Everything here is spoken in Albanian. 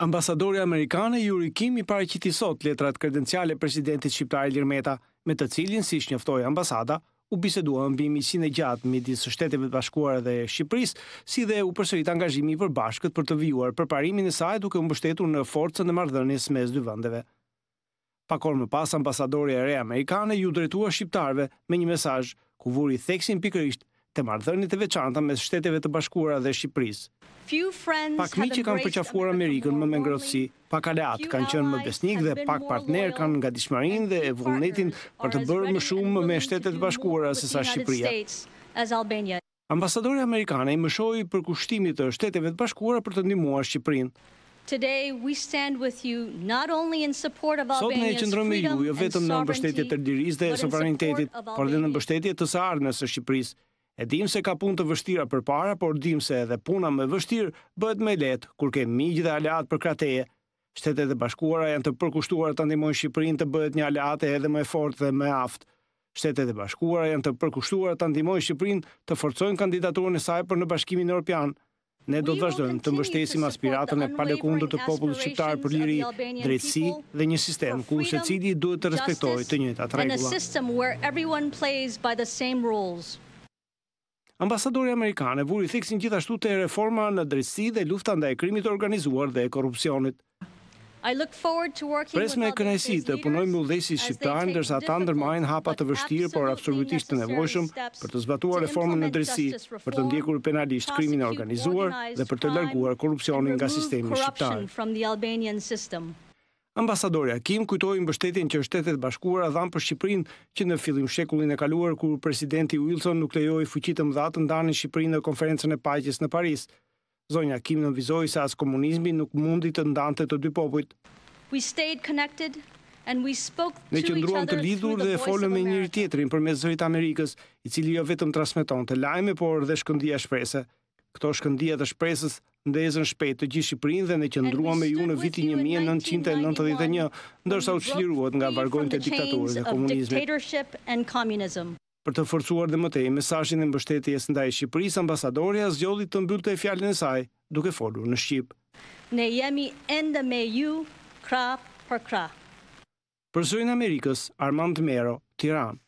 Ambasadori Amerikane Juri Kim i pare që tisot letrat kredenciale presidentit Shqiptar Ilir Meta, me të cilin, si shnjëftoj ambasada, u bisedua në bimi si në gjatë me disë shtetive të bashkuara dhe Shqipëris, si dhe u përsërit angazhimi i përbashkët për të vijuar për parimin e saj duke mbështetur në forcën e mardhënis mes dy vëndeve. Pakor më pas, ambasadori e re Amerikane ju drejtua Shqiptarve me një mesaj, ku vuri theksin pikërisht të marrëdhënit të veçanta me shteteve të bashkuara dhe Shqipëris. Pak mi që kanë përqafuar Amerikën më mengrosi, pak aleat kanë qënë më besnik dhe pak partner kanë nga dishmarin dhe vullnetin për të bërë më shumë me shtetet të bashkuara se sa Shqipëria. Ambasadori Amerikane i më shojë për kushtimit të shteteve të bashkuara për të ndimuar Shqipërin. Sot ne e qëndrëm e ju, jo vetëm në mbështetje të rdiris dhe sovranitetit, por dhe në mbështetje të së Shqipërisë. e E dim se ka pun të vështira për para, por dim se edhe puna me vështirë bëhet me letë, kur ke migjë dhe aleat për krateje. Shtetet e bashkuara janë të përkushtuara të ndimojnë Shqipërin të bëhet një alat edhe me fort dhe me aftë. Shtetet e bashkuara janë të përkushtuara të ndimojnë Shqipërin të forcojnë kandidaturën e saj për në bashkimin e Europianë. Ne do të vazhdojmë të mbështesim aspiratën e palekundur të popullit shqiptar për liri, drejtësi dhe një sistem ku se duhet të respektojë të njëjtat rregulla. Ambasadori Amerikane e vuri theksin gjithashtu të reforma në drejtësi dhe lufta ndaj krimit të organizuar dhe korrupsionit. Pres me kënajsi të punoj më udhesi shqiptarën dërsa ta ndërmajnë hapa të vështirë por absolutisht të nevojshëm për të zbatuar reformën në dresi, për të ndjekur penalisht krimin e organizuar dhe për të lërguar korupcionin nga sistemi shqiptarën. Ambasadori Akim kujtoi mbështetjen që Shtetet e Bashkuara dhanë për Shqipërinë që në fillim shekullin e kaluar kur presidenti Wilson nuk lejoi fuqi të mëdha të ndanin Shqipërinë në konferencën e paqes në Paris. Zonja Akim nënvizoi se as komunizmi nuk mundi të ndante të dy popujt. We stayed connected and we spoke to each other. Ne qëndruam të lidhur dhe e folëm me njëri tjetrin përmes zërit të Amerikës, i cili jo vetëm transmetonte lajme, por dhe shkëndija shpresë. Këto shkëndia të shpresës ndezën shpejt të gjithë Shqipërinë dhe ne qëndruam me ju në vitin 1991, ndërsa u çliruat nga vargojtë të diktaturës së komunizmit. Për të forcuar dhe mëtej, tej mesazhin e mbështetjes ndaj Shqipërisë, ambasadoreja zgjodhi të mbyllte fjalën e saj duke folur në shqip. Ne jemi ende me ju krah për kra. Për zonën e Amerikës, Armand Mero, Tiranë.